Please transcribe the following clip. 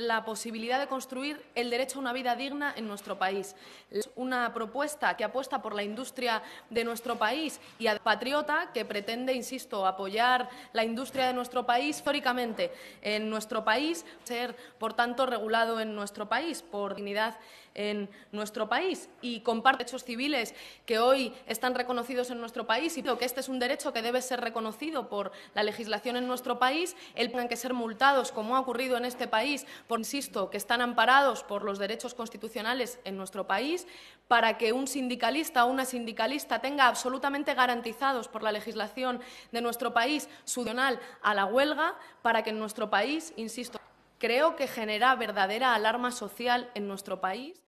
la posibilidad de construir el derecho a una vida digna en nuestro país. Es una propuesta que apuesta por la industria de nuestro país y a Patriota, que pretende, insisto, apoyar la industria de nuestro país históricamente en nuestro país, ser, por tanto, regulado en nuestro país, por dignidad en nuestro país y comparte derechos civiles que hoy están reconocidos en nuestro país y creo que este es un derecho que debe ser reconocido por la legislación en nuestro país, el tengan que ser multados, como ha ocurrido en este país, insisto, que están amparados por los derechos constitucionales en nuestro país, para que un sindicalista o una sindicalista tenga absolutamente garantizados por la legislación de nuestro país su donal a la huelga, para que en nuestro país, insisto, creo que genera verdadera alarma social en nuestro país.